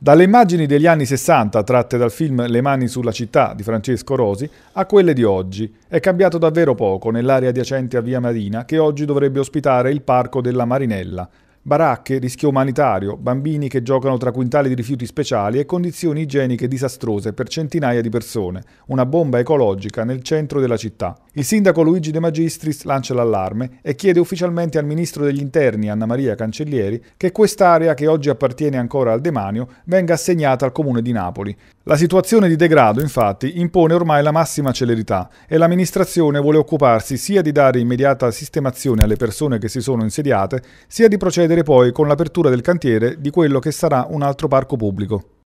Dalle immagini degli anni 60 tratte dal film Le mani sulla città di Francesco Rosi a quelle di oggi è cambiato davvero poco nell'area adiacente a Via Marina che oggi dovrebbe ospitare il Parco della Marinella, baracche, rischio umanitario, bambini che giocano tra quintali di rifiuti speciali e condizioni igieniche disastrose per centinaia di persone, una bomba ecologica nel centro della città. Il sindaco Luigi De Magistris lancia l'allarme e chiede ufficialmente al ministro degli interni Anna Maria Cancellieri che quest'area, che oggi appartiene ancora al demanio, venga assegnata al comune di Napoli. La situazione di degrado, infatti, impone ormai la massima celerità e l'amministrazione vuole occuparsi sia di dare immediata sistemazione alle persone che si sono insediate, sia di procedere sapere poi con l'apertura del cantiere di quello che sarà un altro parco pubblico.